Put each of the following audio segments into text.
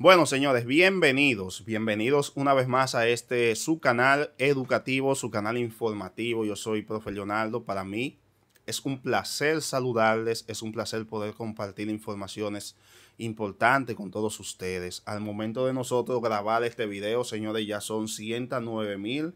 Bueno, señores, bienvenidos, bienvenidos una vez más a este su canal educativo, su canal informativo. Yo soy profe Leonardo. Para mí es un placer saludarles, es un placer poder compartir informaciones importantes con todos ustedes. Al momento de nosotros grabar este video, señores, ya son 109 mil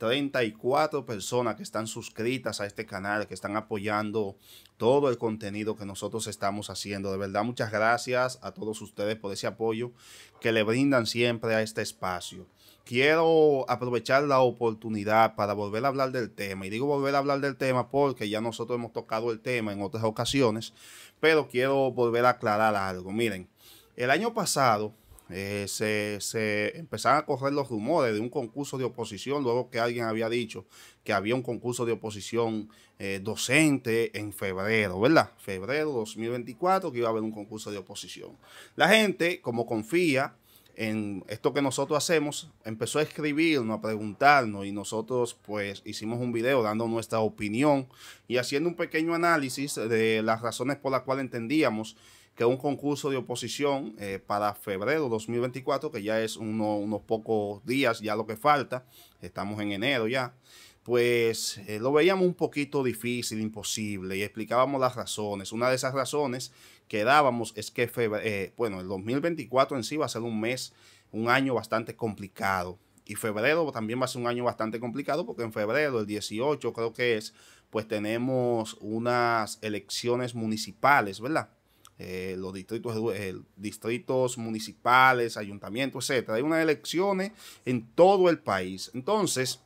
34 personas que están suscritas a este canal, que están apoyando todo el contenido que nosotros estamos haciendo. De verdad, muchas gracias a todos ustedes por ese apoyo que le brindan siempre a este espacio. Quiero aprovechar la oportunidad para volver a hablar del tema. Y digo volver a hablar del tema porque ya nosotros hemos tocado el tema en otras ocasiones, pero quiero volver a aclarar algo. Miren, el año pasado eh, se, empezaron a correr los rumores de un concurso de oposición, luego que alguien había dicho que había un concurso de oposición eh, docente en febrero, ¿verdad? Febrero 2024 que iba a haber un concurso de oposición. La gente, como confía en esto que nosotros hacemos, empezó a escribirnos, a preguntarnos y nosotros pues hicimos un video dando nuestra opinión y haciendo un pequeño análisis de las razones por las cuales entendíamos que un concurso de oposición eh, para febrero 2024, que ya es unos pocos días, ya lo que falta, estamos en enero ya, pues eh, lo veíamos un poquito difícil, imposible, y explicábamos las razones. Una de esas razones que dábamos es que, febrero, eh, bueno, el 2024 en sí va a ser un mes, un año bastante complicado. Y febrero también va a ser un año bastante complicado porque en febrero, el 18 creo que es, pues tenemos unas elecciones municipales, ¿verdad? Eh, los distritos, eh, distritos municipales, ayuntamientos, etcétera. Hay unas elecciones en todo el país. Entonces,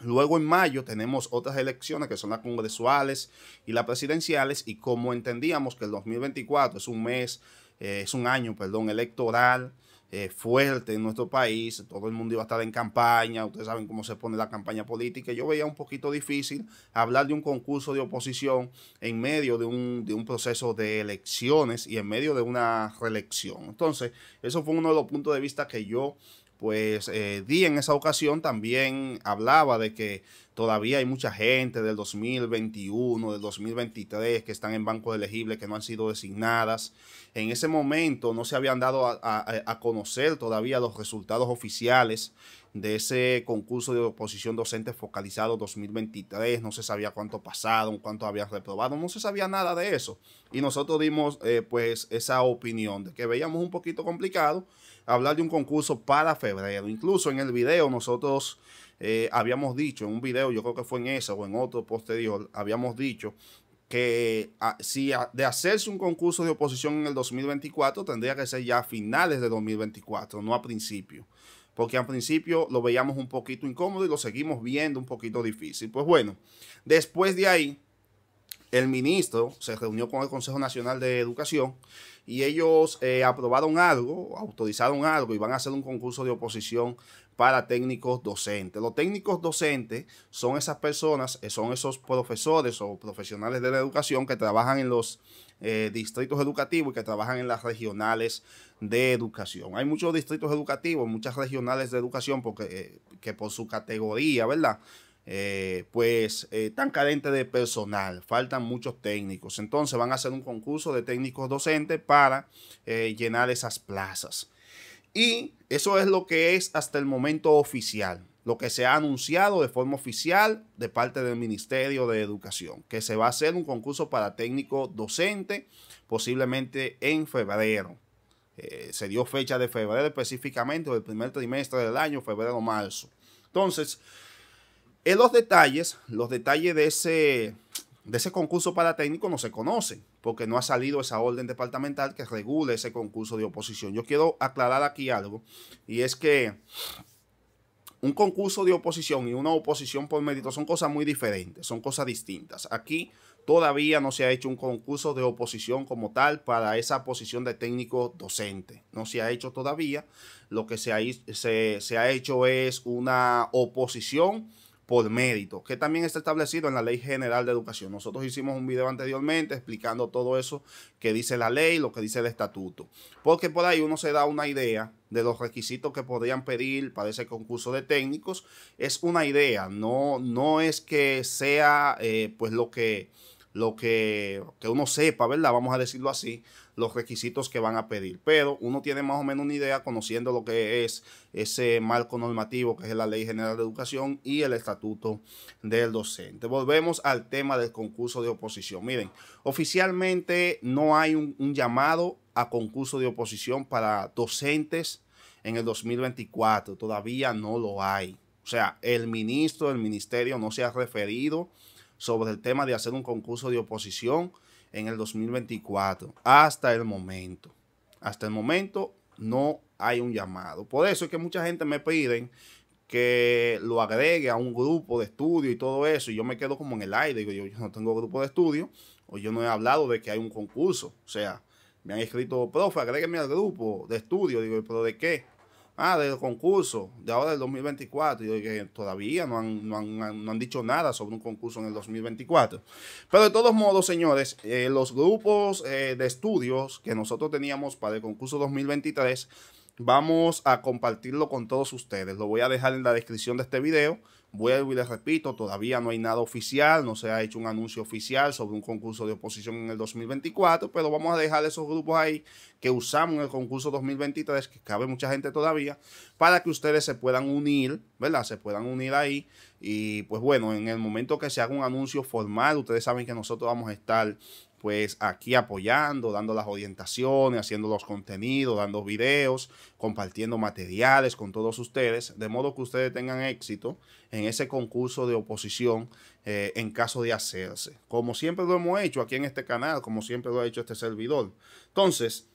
Luego en mayo tenemos otras elecciones que son las congresuales y las presidenciales y como entendíamos que el 2024 es un mes, eh, es un año, perdón, electoral, eh, fuerte en nuestro país, todo el mundo iba a estar en campaña, ustedes saben cómo se pone la campaña política, yo veía un poquito difícil hablar de un concurso de oposición en medio de un, de un proceso de elecciones y en medio de una reelección. Entonces, eso fue uno de los puntos de vista que yo pues eh, di en esa ocasión, también hablaba de que Todavía hay mucha gente del 2021, del 2023 que están en bancos elegibles que no han sido designadas. En ese momento no se habían dado a, conocer todavía los resultados oficiales de ese concurso de oposición docente focalizado 2023. No se sabía cuánto pasaron, cuánto habían reprobado, no se sabía nada de eso. Y nosotros dimos eh, pues esa opinión de que veíamos un poquito complicado hablar de un concurso para febrero. Incluso en el video nosotros eh, habíamos dicho en un video, yo creo que fue en esa o en otro posterior, habíamos dicho que ah, si de hacerse un concurso de oposición en el 2024 tendría que ser ya a finales de 2024, no a principio. Porque al principio lo veíamos un poquito incómodo y lo seguimos viendo un poquito difícil. Pues bueno, después de ahí, el ministro se reunió con el Consejo Nacional de Educación y ellos eh, aprobaron algo, autorizaron algo y van a hacer un concurso de oposición para técnicos docentes. Los técnicos docentes son esas personas, eh, son esos profesores o profesionales de la educación que trabajan en los eh, distritos educativos y que trabajan en las regionales de educación. Hay muchos distritos educativos, muchas regionales de educación porque, que por su categoría, ¿verdad? Eh, pues eh, tan carente de personal, faltan muchos técnicos. Entonces van a hacer un concurso de técnicos docentes para eh, llenar esas plazas. Y eso es lo que es hasta el momento oficial, lo que se ha anunciado de forma oficial de parte del Ministerio de Educación, que se va a hacer un concurso para técnico docente posiblemente en febrero. se dio fecha de febrero específicamente, el primer trimestre del año, febrero-marzo. Entonces, en los detalles, los detalles de ese, de ese concurso para técnico no se conocen, porque no ha salido esa orden departamental que regule ese concurso de oposición. Yo quiero aclarar aquí algo, y es que un concurso de oposición y una oposición por mérito son cosas muy diferentes, son cosas distintas. Aquí todavía no se ha hecho un concurso de oposición como tal para esa posición de técnico docente. No se ha hecho todavía. Lo que se se ha hecho es una oposición por mérito, que también está establecido en la Ley General de Educación. Nosotros hicimos un video anteriormente explicando todo eso que dice la ley, lo que dice el estatuto, porque por ahí uno se da una idea de los requisitos que podrían pedir para ese concurso de técnicos. Es una idea, no, no es que sea eh, pues lo que lo que, uno sepa, ¿verdad? Vamos a decirlo así, los requisitos que van a pedir. Pero uno tiene más o menos una idea conociendo lo que es ese marco normativo que es la Ley General de Educación y el Estatuto del Docente. Volvemos al tema del concurso de oposición. Miren, oficialmente no hay un, un llamado a concurso de oposición para docentes en el 2024. Todavía no lo hay. O sea, el ministro del ministerio no se ha referido sobre el tema de hacer un concurso de oposición en el 2024. Hasta el momento. Hasta el momento no hay un llamado. Por eso es que mucha gente me piden que lo agregue a un grupo de estudio y todo eso. Y yo me quedo como en el aire. Digo, yo, yo no tengo grupo de estudio o yo no he hablado de que hay un concurso. O sea, me han escrito, profe, agrégueme al grupo de estudio. Digo, ¿pero de qué? ah, del concurso de ahora del 2024. Y todavía no han, no, han, dicho nada sobre un concurso en el 2024. Pero de todos modos, señores, eh, los grupos eh, de estudios que nosotros teníamos para el concurso 2023, vamos a compartirlo con todos ustedes. Lo voy a dejar en la descripción de este video Vuelvo y les repito, todavía no hay nada oficial, no se ha hecho un anuncio oficial sobre un concurso de oposición en el 2024, pero vamos a dejar esos grupos ahí que usamos en el concurso 2023, que cabe mucha gente todavía, para que ustedes se puedan unir, ¿verdad? Se puedan unir ahí. Y pues bueno, en el momento que se haga un anuncio formal, ustedes saben que nosotros vamos a estar pues aquí apoyando, dando las orientaciones, haciendo los contenidos, dando videos, compartiendo materiales con todos ustedes, de modo que ustedes tengan éxito en ese concurso de oposición eh, en caso de hacerse, como siempre lo hemos hecho aquí en este canal, como siempre lo ha hecho este servidor. Entonces,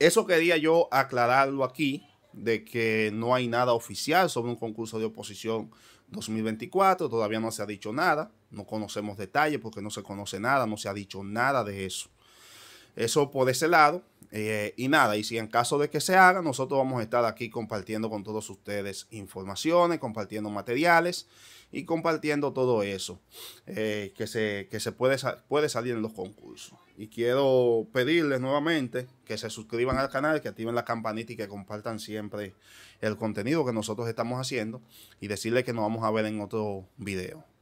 eso quería yo aclararlo aquí, de que no hay nada oficial sobre un concurso de oposición 2024, todavía no se ha dicho nada, no conocemos detalles porque no se conoce nada, no se ha dicho nada de eso. Eso por ese lado. Eh, y nada, y si en caso de que se haga, nosotros vamos a estar aquí compartiendo con todos ustedes informaciones, compartiendo materiales y compartiendo todo eso eh, que se, que se puede, puede salir en los concursos. Y quiero pedirles nuevamente que se suscriban al canal, que activen la campanita y que compartan siempre el contenido que nosotros estamos haciendo y decirles que nos vamos a ver en otro video.